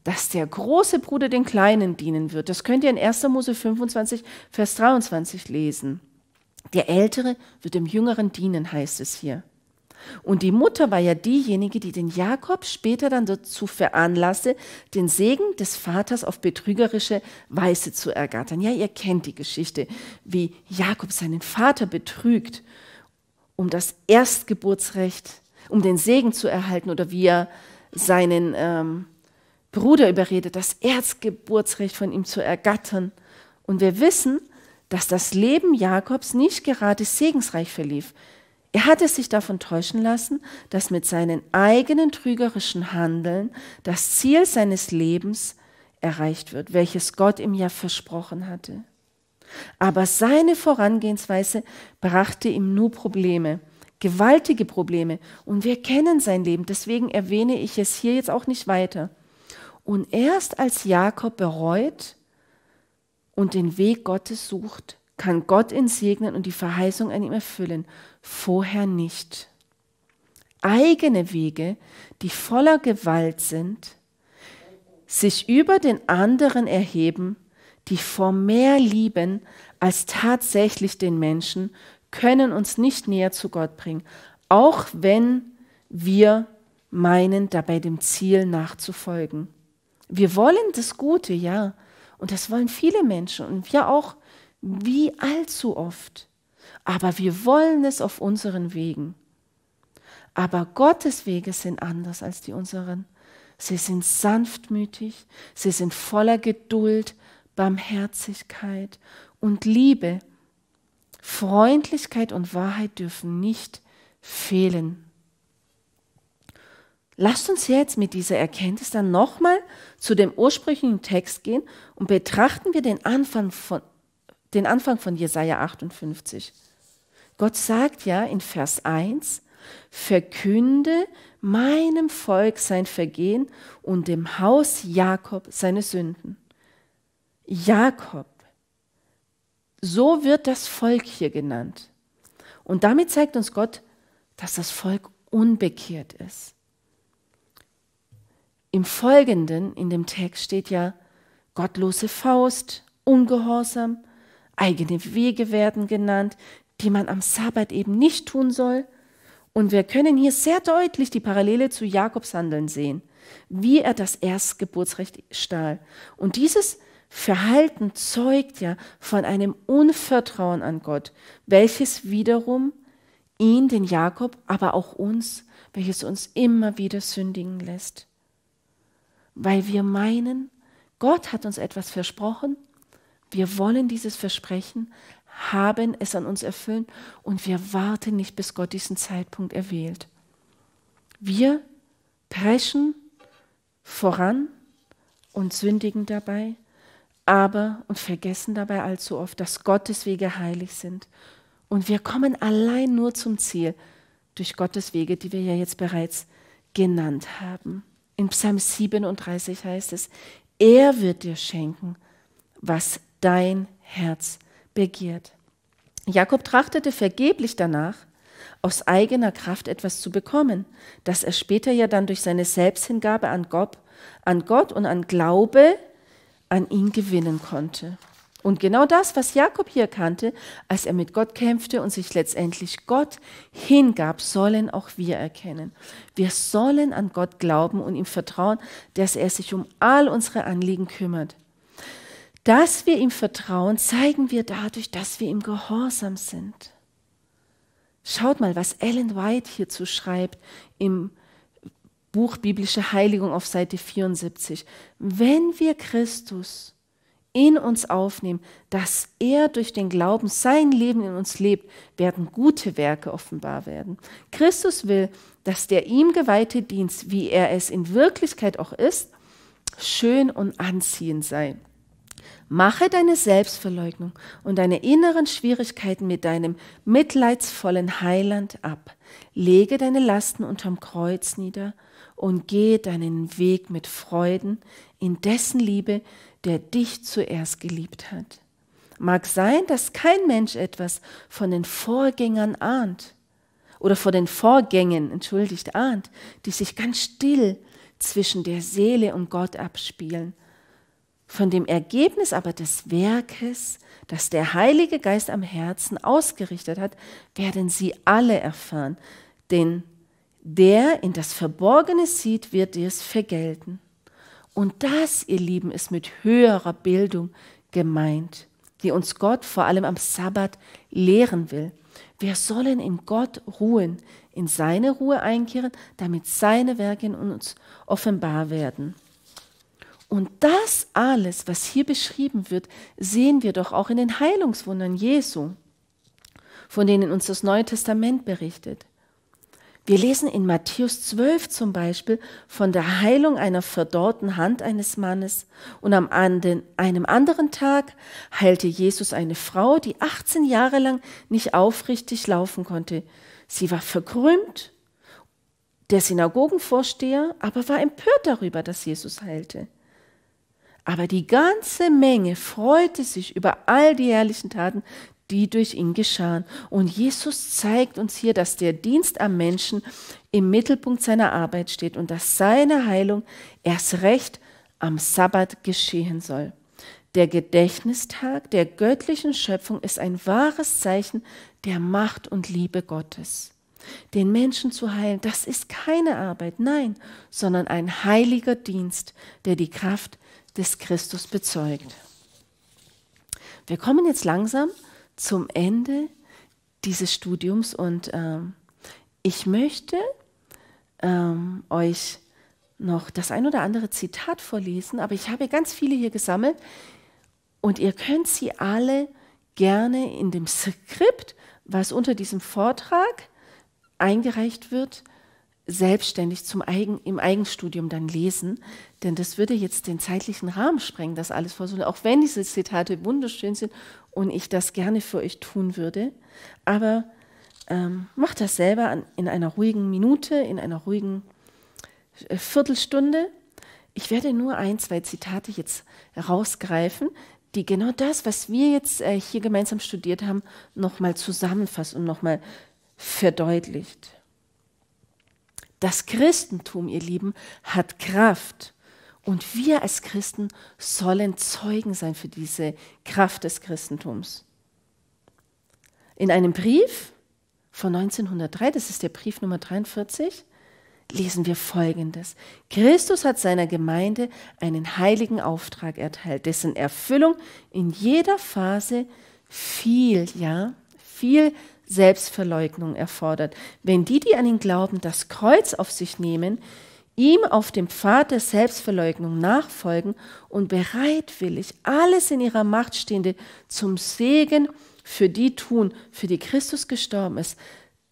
S1: dass der große Bruder den Kleinen dienen wird. Das könnt ihr in 1. Mose 25, Vers 23 lesen. Der Ältere wird dem Jüngeren dienen, heißt es hier. Und die Mutter war ja diejenige, die den Jakob später dann dazu veranlasste, den Segen des Vaters auf betrügerische Weise zu ergattern. Ja, ihr kennt die Geschichte, wie Jakob seinen Vater betrügt, um das Erstgeburtsrecht, um den Segen zu erhalten oder wie er seinen ähm, Bruder überredet, das Erzgeburtsrecht von ihm zu ergattern. Und wir wissen, dass das Leben Jakobs nicht gerade segensreich verlief. Er hatte sich davon täuschen lassen, dass mit seinen eigenen trügerischen Handeln das Ziel seines Lebens erreicht wird, welches Gott ihm ja versprochen hatte. Aber seine Vorangehensweise brachte ihm nur Probleme, gewaltige Probleme. Und wir kennen sein Leben, deswegen erwähne ich es hier jetzt auch nicht weiter. Und erst als Jakob bereut und den Weg Gottes sucht, kann Gott ihn segnen und die Verheißung an ihm erfüllen. Vorher nicht. Eigene Wege, die voller Gewalt sind, sich über den anderen erheben, die vor mehr lieben als tatsächlich den Menschen, können uns nicht näher zu Gott bringen, auch wenn wir meinen, dabei dem Ziel nachzufolgen. Wir wollen das Gute, ja. Und das wollen viele Menschen und wir auch, wie allzu oft. Aber wir wollen es auf unseren Wegen. Aber Gottes Wege sind anders als die unseren. Sie sind sanftmütig, sie sind voller Geduld, Barmherzigkeit und Liebe. Freundlichkeit und Wahrheit dürfen nicht fehlen. Lasst uns jetzt mit dieser Erkenntnis dann nochmal zu dem ursprünglichen Text gehen und betrachten wir den Anfang von, den Anfang von Jesaja 58. Gott sagt ja in Vers 1, verkünde meinem Volk sein Vergehen und dem Haus Jakob seine Sünden. Jakob, so wird das Volk hier genannt. Und damit zeigt uns Gott, dass das Volk unbekehrt ist. Im Folgenden in dem Text steht ja gottlose Faust, Ungehorsam, eigene Wege werden genannt, die man am Sabbat eben nicht tun soll. Und wir können hier sehr deutlich die Parallele zu Jakobs Handeln sehen, wie er das Erstgeburtsrecht stahl. Und dieses Verhalten zeugt ja von einem Unvertrauen an Gott, welches wiederum ihn, den Jakob, aber auch uns, welches uns immer wieder sündigen lässt weil wir meinen, Gott hat uns etwas versprochen, wir wollen dieses Versprechen, haben es an uns erfüllen und wir warten nicht, bis Gott diesen Zeitpunkt erwählt. Wir preschen voran und sündigen dabei, aber und vergessen dabei allzu oft, dass Gottes Wege heilig sind. Und wir kommen allein nur zum Ziel durch Gottes Wege, die wir ja jetzt bereits genannt haben. In Psalm 37 heißt es, er wird dir schenken, was dein Herz begehrt. Jakob trachtete vergeblich danach, aus eigener Kraft etwas zu bekommen, das er später ja dann durch seine Selbsthingabe an Gott, an Gott und an Glaube an ihn gewinnen konnte. Und genau das, was Jakob hier kannte, als er mit Gott kämpfte und sich letztendlich Gott hingab, sollen auch wir erkennen. Wir sollen an Gott glauben und ihm vertrauen, dass er sich um all unsere Anliegen kümmert. Dass wir ihm vertrauen, zeigen wir dadurch, dass wir ihm gehorsam sind. Schaut mal, was Ellen White hierzu schreibt im Buch Biblische Heiligung auf Seite 74. Wenn wir Christus in uns aufnehmen, dass er durch den Glauben sein Leben in uns lebt, werden gute Werke offenbar werden. Christus will, dass der ihm geweihte Dienst, wie er es in Wirklichkeit auch ist, schön und anziehend sei. Mache deine Selbstverleugnung und deine inneren Schwierigkeiten mit deinem mitleidsvollen Heiland ab. Lege deine Lasten unterm Kreuz nieder und gehe deinen Weg mit Freuden in dessen Liebe, der dich zuerst geliebt hat. Mag sein, dass kein Mensch etwas von den Vorgängern ahnt oder von den Vorgängen, entschuldigt, ahnt, die sich ganz still zwischen der Seele und Gott abspielen. Von dem Ergebnis aber des Werkes, das der Heilige Geist am Herzen ausgerichtet hat, werden sie alle erfahren. Denn der in das Verborgene sieht, wird dir es vergelten. Und das, ihr Lieben, ist mit höherer Bildung gemeint, die uns Gott vor allem am Sabbat lehren will. Wir sollen in Gott ruhen, in seine Ruhe einkehren, damit seine Werke in uns offenbar werden. Und das alles, was hier beschrieben wird, sehen wir doch auch in den Heilungswundern Jesu, von denen uns das Neue Testament berichtet. Wir lesen in Matthäus 12 zum Beispiel von der Heilung einer verdorrten Hand eines Mannes und am anden, einem anderen Tag heilte Jesus eine Frau, die 18 Jahre lang nicht aufrichtig laufen konnte. Sie war verkrümmt, der Synagogenvorsteher aber war empört darüber, dass Jesus heilte. Aber die ganze Menge freute sich über all die herrlichen Taten, die durch ihn geschahen. Und Jesus zeigt uns hier, dass der Dienst am Menschen im Mittelpunkt seiner Arbeit steht und dass seine Heilung erst recht am Sabbat geschehen soll. Der Gedächtnistag der göttlichen Schöpfung ist ein wahres Zeichen der Macht und Liebe Gottes. Den Menschen zu heilen, das ist keine Arbeit, nein, sondern ein heiliger Dienst, der die Kraft des Christus bezeugt. Wir kommen jetzt langsam zum Ende dieses Studiums und ähm, ich möchte ähm, euch noch das ein oder andere Zitat vorlesen, aber ich habe ganz viele hier gesammelt und ihr könnt sie alle gerne in dem Skript, was unter diesem Vortrag eingereicht wird, selbstständig zum Eigen, im Eigenstudium dann lesen, denn das würde jetzt den zeitlichen Rahmen sprengen, das alles vorzunehmen, auch wenn diese Zitate wunderschön sind und ich das gerne für euch tun würde. Aber ähm, macht das selber an, in einer ruhigen Minute, in einer ruhigen äh, Viertelstunde. Ich werde nur ein, zwei Zitate jetzt herausgreifen, die genau das, was wir jetzt äh, hier gemeinsam studiert haben, nochmal zusammenfasst und nochmal verdeutlicht. Das Christentum, ihr Lieben, hat Kraft. Und wir als Christen sollen Zeugen sein für diese Kraft des Christentums. In einem Brief von 1903, das ist der Brief Nummer 43, lesen wir Folgendes. Christus hat seiner Gemeinde einen heiligen Auftrag erteilt, dessen Erfüllung in jeder Phase viel, ja, viel Selbstverleugnung erfordert. Wenn die, die an ihn glauben, das Kreuz auf sich nehmen, ihm auf dem Pfad der Selbstverleugnung nachfolgen und bereitwillig alles in ihrer Macht Stehende zum Segen für die tun, für die Christus gestorben ist,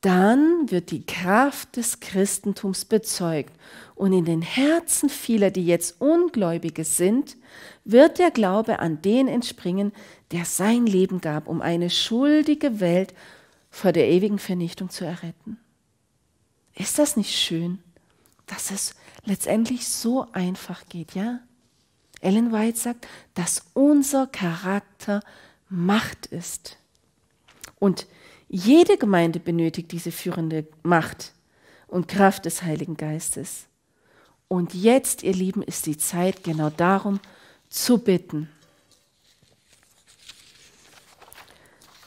S1: dann wird die Kraft des Christentums bezeugt und in den Herzen vieler, die jetzt Ungläubige sind, wird der Glaube an den entspringen, der sein Leben gab, um eine schuldige Welt zu vor der ewigen Vernichtung zu erretten. Ist das nicht schön, dass es letztendlich so einfach geht, ja? Ellen White sagt, dass unser Charakter Macht ist. Und jede Gemeinde benötigt diese führende Macht und Kraft des Heiligen Geistes. Und jetzt, ihr Lieben, ist die Zeit genau darum zu bitten.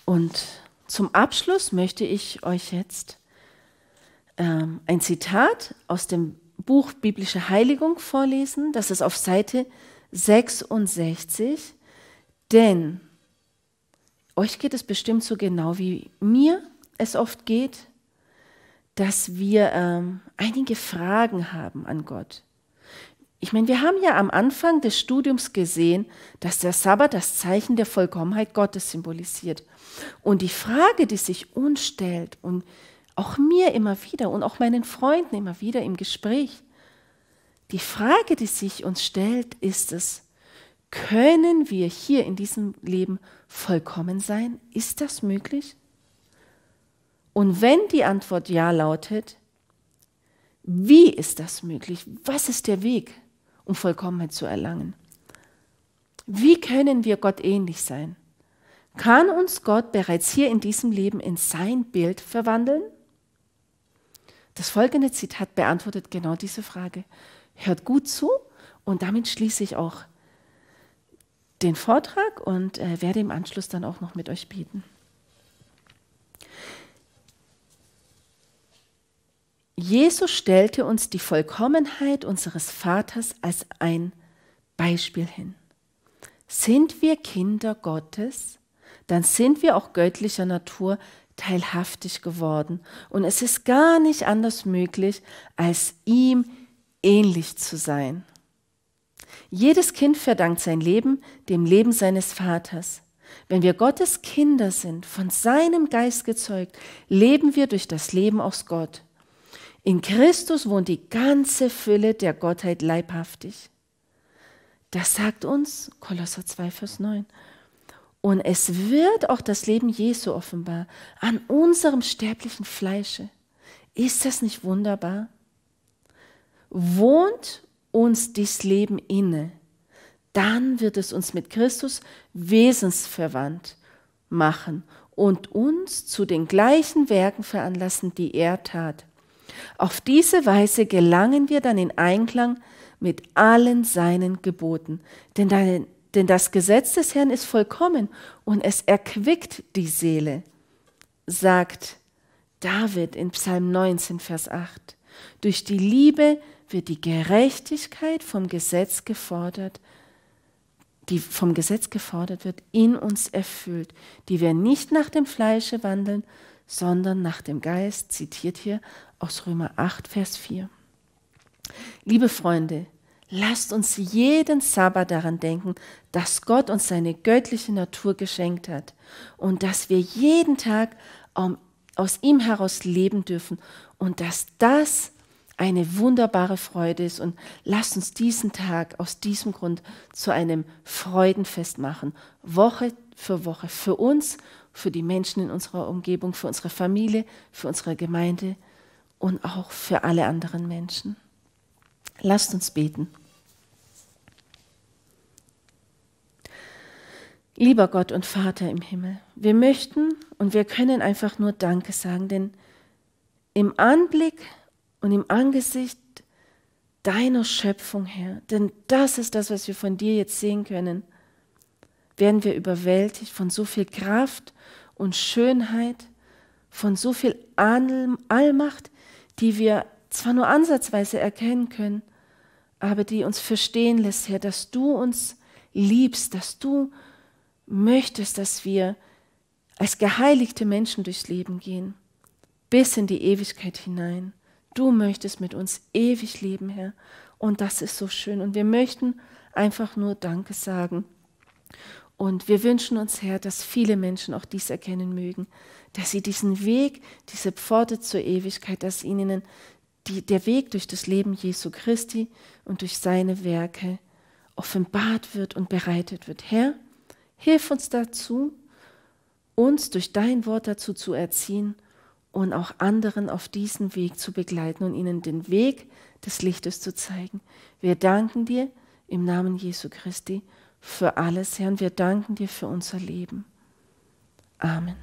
S1: Und zum Abschluss möchte ich euch jetzt ähm, ein Zitat aus dem Buch Biblische Heiligung vorlesen. Das ist auf Seite 66. Denn euch geht es bestimmt so genau wie mir es oft geht, dass wir ähm, einige Fragen haben an Gott. Ich meine, wir haben ja am Anfang des Studiums gesehen, dass der Sabbat das Zeichen der Vollkommenheit Gottes symbolisiert. Und die Frage, die sich uns stellt und auch mir immer wieder und auch meinen Freunden immer wieder im Gespräch, die Frage, die sich uns stellt, ist es, können wir hier in diesem Leben vollkommen sein? Ist das möglich? Und wenn die Antwort ja lautet, wie ist das möglich? Was ist der Weg? um Vollkommenheit zu erlangen. Wie können wir Gott ähnlich sein? Kann uns Gott bereits hier in diesem Leben in sein Bild verwandeln? Das folgende Zitat beantwortet genau diese Frage. Hört gut zu und damit schließe ich auch den Vortrag und äh, werde im Anschluss dann auch noch mit euch beten. Jesus stellte uns die Vollkommenheit unseres Vaters als ein Beispiel hin. Sind wir Kinder Gottes, dann sind wir auch göttlicher Natur teilhaftig geworden. Und es ist gar nicht anders möglich, als ihm ähnlich zu sein. Jedes Kind verdankt sein Leben dem Leben seines Vaters. Wenn wir Gottes Kinder sind, von seinem Geist gezeugt, leben wir durch das Leben aus Gott. In Christus wohnt die ganze Fülle der Gottheit leibhaftig. Das sagt uns Kolosser 2, Vers 9. Und es wird auch das Leben Jesu offenbar an unserem sterblichen Fleische. Ist das nicht wunderbar? Wohnt uns dies Leben inne, dann wird es uns mit Christus wesensverwandt machen und uns zu den gleichen Werken veranlassen, die er tat auf diese Weise gelangen wir dann in Einklang mit allen seinen Geboten, denn, dein, denn das Gesetz des Herrn ist vollkommen und es erquickt die Seele, sagt David in Psalm 19, Vers 8. Durch die Liebe wird die Gerechtigkeit vom Gesetz gefordert, die vom Gesetz gefordert wird, in uns erfüllt, die wir nicht nach dem Fleische wandeln, sondern nach dem Geist, zitiert hier aus Römer 8, Vers 4. Liebe Freunde, lasst uns jeden Sabbat daran denken, dass Gott uns seine göttliche Natur geschenkt hat und dass wir jeden Tag aus ihm heraus leben dürfen und dass das eine wunderbare Freude ist. Und lasst uns diesen Tag aus diesem Grund zu einem Freudenfest machen, Woche für Woche, für uns für die Menschen in unserer Umgebung, für unsere Familie, für unsere Gemeinde und auch für alle anderen Menschen. Lasst uns beten. Lieber Gott und Vater im Himmel, wir möchten und wir können einfach nur Danke sagen, denn im Anblick und im Angesicht deiner Schöpfung, Herr, denn das ist das, was wir von dir jetzt sehen können, werden wir überwältigt von so viel Kraft und Schönheit, von so viel Allmacht, die wir zwar nur ansatzweise erkennen können, aber die uns verstehen lässt, Herr, dass du uns liebst, dass du möchtest, dass wir als geheiligte Menschen durchs Leben gehen, bis in die Ewigkeit hinein. Du möchtest mit uns ewig leben, Herr. Und das ist so schön. Und wir möchten einfach nur Danke sagen. Und wir wünschen uns, Herr, dass viele Menschen auch dies erkennen mögen, dass sie diesen Weg, diese Pforte zur Ewigkeit, dass ihnen die, der Weg durch das Leben Jesu Christi und durch seine Werke offenbart wird und bereitet wird. Herr, hilf uns dazu, uns durch dein Wort dazu zu erziehen und auch anderen auf diesen Weg zu begleiten und ihnen den Weg des Lichtes zu zeigen. Wir danken dir im Namen Jesu Christi für alles, Herr. Und wir danken dir für unser Leben. Amen.